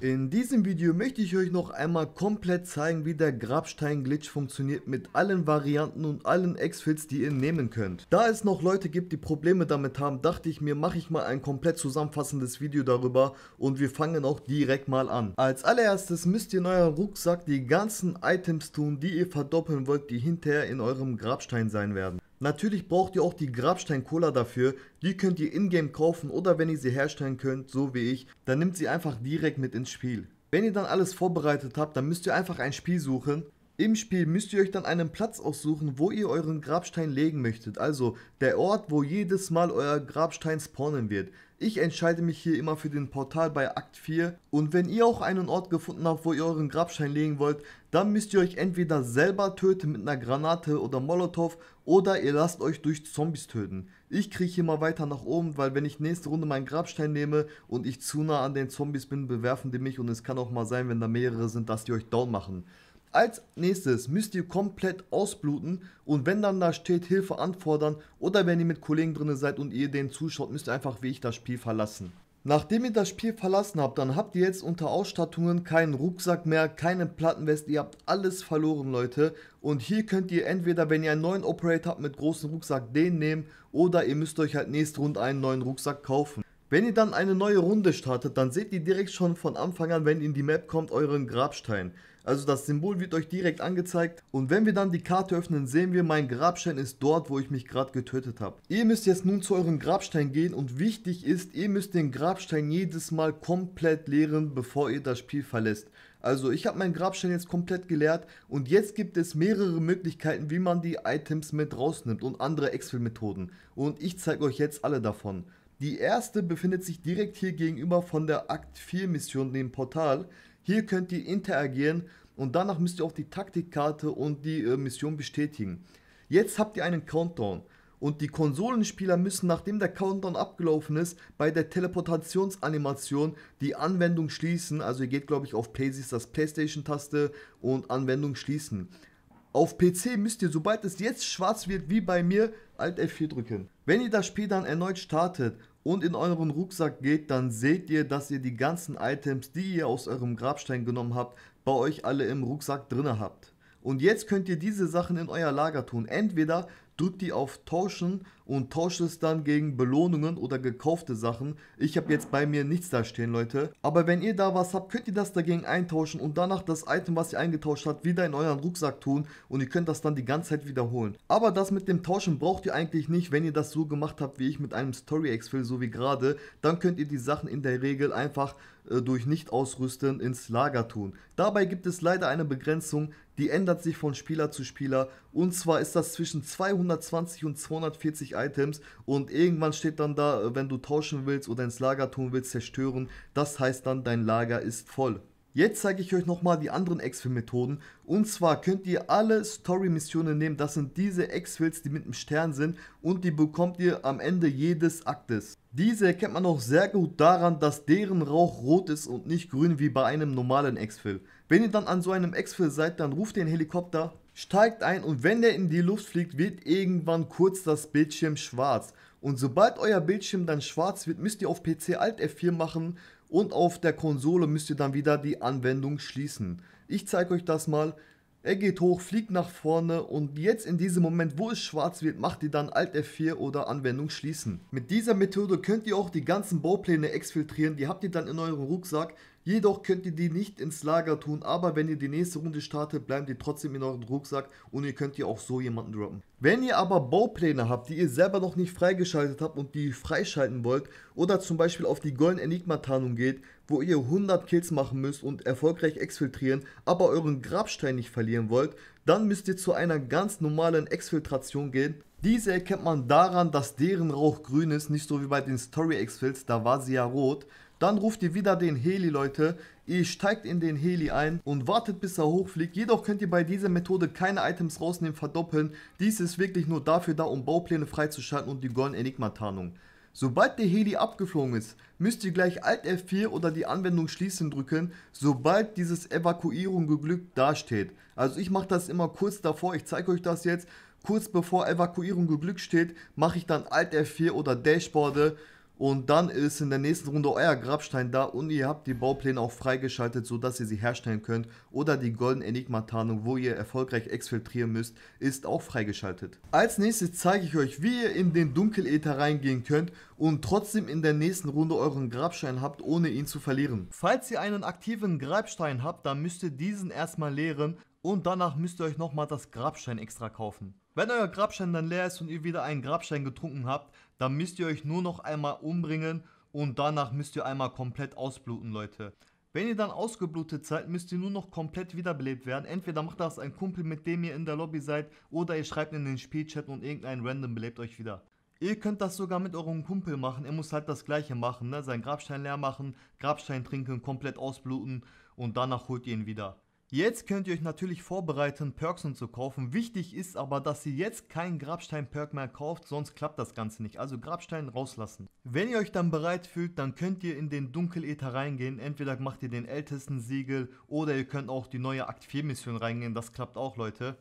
In diesem Video möchte ich euch noch einmal komplett zeigen, wie der Grabstein-Glitch funktioniert mit allen Varianten und allen Exfills, die ihr nehmen könnt. Da es noch Leute gibt, die Probleme damit haben, dachte ich mir, mache ich mal ein komplett zusammenfassendes Video darüber und wir fangen auch direkt mal an. Als allererstes müsst ihr in euren Rucksack die ganzen Items tun, die ihr verdoppeln wollt, die hinterher in eurem Grabstein sein werden. Natürlich braucht ihr auch die Grabstein-Cola dafür. Die könnt ihr in-game kaufen oder wenn ihr sie herstellen könnt, so wie ich, dann nimmt sie einfach direkt mit ins Spiel. Wenn ihr dann alles vorbereitet habt, dann müsst ihr einfach ein Spiel suchen, im Spiel müsst ihr euch dann einen Platz aussuchen, wo ihr euren Grabstein legen möchtet, also der Ort, wo jedes Mal euer Grabstein spawnen wird. Ich entscheide mich hier immer für den Portal bei Akt 4 und wenn ihr auch einen Ort gefunden habt, wo ihr euren Grabstein legen wollt, dann müsst ihr euch entweder selber töten mit einer Granate oder Molotow oder ihr lasst euch durch Zombies töten. Ich kriege hier mal weiter nach oben, weil wenn ich nächste Runde meinen Grabstein nehme und ich zu nah an den Zombies bin, bewerfen die mich und es kann auch mal sein, wenn da mehrere sind, dass die euch down machen. Als nächstes müsst ihr komplett ausbluten und wenn dann da steht Hilfe anfordern oder wenn ihr mit Kollegen drin seid und ihr den zuschaut, müsst ihr einfach wie ich das Spiel verlassen. Nachdem ihr das Spiel verlassen habt, dann habt ihr jetzt unter Ausstattungen keinen Rucksack mehr, keine Plattenwest, ihr habt alles verloren, Leute. Und hier könnt ihr entweder, wenn ihr einen neuen Operator habt mit großem Rucksack, den nehmen oder ihr müsst euch halt nächste Runde einen neuen Rucksack kaufen. Wenn ihr dann eine neue Runde startet, dann seht ihr direkt schon von Anfang an, wenn ihr in die Map kommt, euren Grabstein. Also das Symbol wird euch direkt angezeigt und wenn wir dann die Karte öffnen, sehen wir, mein Grabstein ist dort, wo ich mich gerade getötet habe. Ihr müsst jetzt nun zu eurem Grabstein gehen und wichtig ist, ihr müsst den Grabstein jedes Mal komplett leeren, bevor ihr das Spiel verlässt. Also ich habe meinen Grabstein jetzt komplett geleert und jetzt gibt es mehrere Möglichkeiten, wie man die Items mit rausnimmt und andere Exfil-Methoden. Und ich zeige euch jetzt alle davon. Die erste befindet sich direkt hier gegenüber von der Akt 4 Mission, dem Portal. Hier könnt ihr interagieren und danach müsst ihr auch die Taktikkarte und die äh, Mission bestätigen. Jetzt habt ihr einen Countdown und die Konsolenspieler müssen, nachdem der Countdown abgelaufen ist, bei der Teleportationsanimation die Anwendung schließen. Also ihr geht, glaube ich, auf Playsys das Playstation-Taste und Anwendung schließen. Auf PC müsst ihr, sobald es jetzt schwarz wird, wie bei mir, Alt F4 drücken. Wenn ihr das Spiel dann erneut startet und in euren Rucksack geht, dann seht ihr, dass ihr die ganzen Items, die ihr aus eurem Grabstein genommen habt, bei euch alle im Rucksack drinne habt. Und jetzt könnt ihr diese Sachen in euer Lager tun. Entweder drück die auf Tauschen und tausche es dann gegen Belohnungen oder gekaufte Sachen. Ich habe jetzt bei mir nichts da stehen, Leute. Aber wenn ihr da was habt, könnt ihr das dagegen eintauschen und danach das Item, was ihr eingetauscht habt, wieder in euren Rucksack tun und ihr könnt das dann die ganze Zeit wiederholen. Aber das mit dem Tauschen braucht ihr eigentlich nicht, wenn ihr das so gemacht habt, wie ich mit einem Story Exfil, so wie gerade. Dann könnt ihr die Sachen in der Regel einfach äh, durch Nicht-Ausrüsten ins Lager tun. Dabei gibt es leider eine Begrenzung, die ändert sich von Spieler zu Spieler. Und zwar ist das zwischen 220 und 240 Items. Und irgendwann steht dann da, wenn du tauschen willst oder ins Lager tun willst, zerstören. Das heißt dann, dein Lager ist voll. Jetzt zeige ich euch nochmal die anderen Exfil-Methoden. Und zwar könnt ihr alle Story-Missionen nehmen. Das sind diese Exfils, die mit dem Stern sind. Und die bekommt ihr am Ende jedes Aktes. Diese erkennt man auch sehr gut daran, dass deren Rauch rot ist und nicht grün wie bei einem normalen Exfil. Wenn ihr dann an so einem Exfil seid, dann ruft den Helikopter, steigt ein und wenn der in die Luft fliegt, wird irgendwann kurz das Bildschirm schwarz. Und sobald euer Bildschirm dann schwarz wird, müsst ihr auf PC Alt F4 machen und auf der Konsole müsst ihr dann wieder die Anwendung schließen. Ich zeige euch das mal. Er geht hoch, fliegt nach vorne und jetzt in diesem Moment, wo es schwarz wird, macht ihr dann Alt F4 oder Anwendung schließen. Mit dieser Methode könnt ihr auch die ganzen Baupläne exfiltrieren, die habt ihr dann in eurem Rucksack Jedoch könnt ihr die nicht ins Lager tun, aber wenn ihr die nächste Runde startet, bleiben die trotzdem in eurem Rucksack und ihr könnt ihr auch so jemanden droppen. Wenn ihr aber Baupläne habt, die ihr selber noch nicht freigeschaltet habt und die freischalten wollt oder zum Beispiel auf die Golden Enigma Tarnung geht, wo ihr 100 Kills machen müsst und erfolgreich exfiltrieren, aber euren Grabstein nicht verlieren wollt, dann müsst ihr zu einer ganz normalen Exfiltration gehen. Diese erkennt man daran, dass deren Rauch grün ist, nicht so wie bei den Story Exfils, da war sie ja rot. Dann ruft ihr wieder den Heli, Leute. Ihr steigt in den Heli ein und wartet, bis er hochfliegt. Jedoch könnt ihr bei dieser Methode keine Items rausnehmen, verdoppeln. Dies ist wirklich nur dafür da, um Baupläne freizuschalten und die Golden Enigma Tarnung. Sobald der Heli abgeflogen ist, müsst ihr gleich Alt F4 oder die Anwendung schließen drücken, sobald dieses Evakuierung geglückt dasteht. Also ich mache das immer kurz davor, ich zeige euch das jetzt. Kurz bevor Evakuierung geglückt steht, mache ich dann Alt F4 oder Dashboarde und dann ist in der nächsten Runde euer Grabstein da und ihr habt die Baupläne auch freigeschaltet, sodass ihr sie herstellen könnt. Oder die Golden Enigma-Tarnung, wo ihr erfolgreich exfiltrieren müsst, ist auch freigeschaltet. Als nächstes zeige ich euch, wie ihr in den Dunkeläther reingehen könnt und trotzdem in der nächsten Runde euren Grabstein habt, ohne ihn zu verlieren. Falls ihr einen aktiven Grabstein habt, dann müsst ihr diesen erstmal leeren und danach müsst ihr euch nochmal das Grabstein extra kaufen. Wenn euer Grabstein dann leer ist und ihr wieder einen Grabstein getrunken habt, dann müsst ihr euch nur noch einmal umbringen und danach müsst ihr einmal komplett ausbluten, Leute. Wenn ihr dann ausgeblutet seid, müsst ihr nur noch komplett wiederbelebt werden. Entweder macht das ein Kumpel, mit dem ihr in der Lobby seid, oder ihr schreibt in den Spielchat und irgendein Random belebt euch wieder. Ihr könnt das sogar mit eurem Kumpel machen, er muss halt das gleiche machen, ne? seinen Grabstein leer machen, Grabstein trinken, komplett ausbluten und danach holt ihr ihn wieder. Jetzt könnt ihr euch natürlich vorbereiten, Perks zu kaufen. Wichtig ist aber, dass ihr jetzt keinen Grabstein-Perk mehr kauft, sonst klappt das Ganze nicht. Also Grabstein rauslassen. Wenn ihr euch dann bereit fühlt, dann könnt ihr in den Dunkeläther reingehen. Entweder macht ihr den ältesten Siegel oder ihr könnt auch die neue Akt 4 Mission reingehen. Das klappt auch, Leute.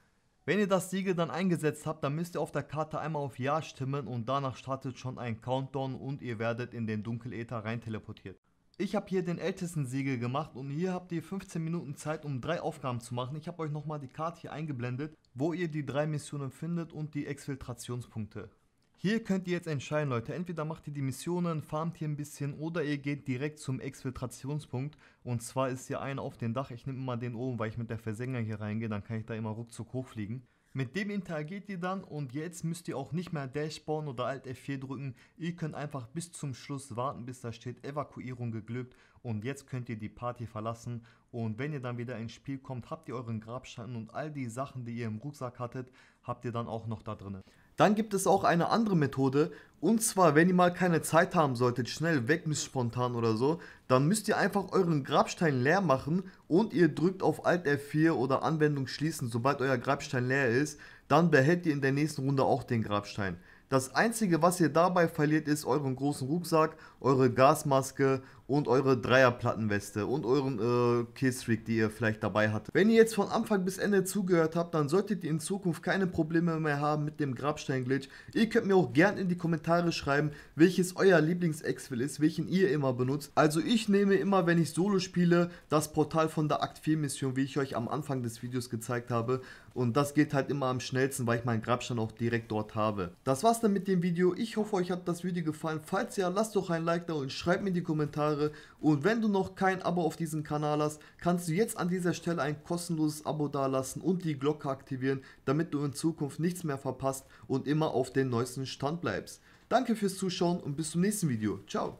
Wenn ihr das Siegel dann eingesetzt habt, dann müsst ihr auf der Karte einmal auf Ja stimmen und danach startet schon ein Countdown und ihr werdet in den Dunkeläther rein teleportiert ich habe hier den ältesten Siegel gemacht und hier habt ihr 15 Minuten Zeit, um drei Aufgaben zu machen. Ich habe euch nochmal die Karte hier eingeblendet, wo ihr die drei Missionen findet und die Exfiltrationspunkte. Hier könnt ihr jetzt entscheiden, Leute. Entweder macht ihr die Missionen, farmt hier ein bisschen oder ihr geht direkt zum Exfiltrationspunkt. Und zwar ist hier einer auf dem Dach. Ich nehme immer den oben, weil ich mit der Versenger hier reingehe. Dann kann ich da immer ruckzuck hochfliegen. Mit dem interagiert ihr dann und jetzt müsst ihr auch nicht mehr Dash oder Alt F4 drücken. Ihr könnt einfach bis zum Schluss warten, bis da steht Evakuierung geglückt und jetzt könnt ihr die Party verlassen und wenn ihr dann wieder ins Spiel kommt, habt ihr euren Grabstein und all die Sachen, die ihr im Rucksack hattet, habt ihr dann auch noch da drinnen. Dann gibt es auch eine andere Methode. Und zwar, wenn ihr mal keine Zeit haben solltet, schnell weg müsst spontan oder so, dann müsst ihr einfach euren Grabstein leer machen und ihr drückt auf Alt F4 oder Anwendung schließen, sobald euer Grabstein leer ist. Dann behält ihr in der nächsten Runde auch den Grabstein. Das einzige, was ihr dabei verliert, ist euren großen Rucksack, eure Gasmaske und eure Dreierplattenweste und euren äh, Killstreak, die ihr vielleicht dabei hattet. Wenn ihr jetzt von Anfang bis Ende zugehört habt, dann solltet ihr in Zukunft keine Probleme mehr haben mit dem Grabsteinglitch. Ihr könnt mir auch gerne in die Kommentare schreiben, welches euer Lieblings-Exfil ist, welchen ihr immer benutzt. Also ich nehme immer, wenn ich Solo spiele, das Portal von der Akt 4 Mission, wie ich euch am Anfang des Videos gezeigt habe. Und das geht halt immer am schnellsten, weil ich meinen Grabstein auch direkt dort habe. Das war's war's dann mit dem Video. Ich hoffe, euch hat das Video gefallen. Falls ja, lasst doch ein Like da und schreibt mir die Kommentare. Und wenn du noch kein Abo auf diesem Kanal hast, kannst du jetzt an dieser Stelle ein kostenloses Abo dalassen und die Glocke aktivieren, damit du in Zukunft nichts mehr verpasst und immer auf den neuesten Stand bleibst. Danke fürs Zuschauen und bis zum nächsten Video. Ciao.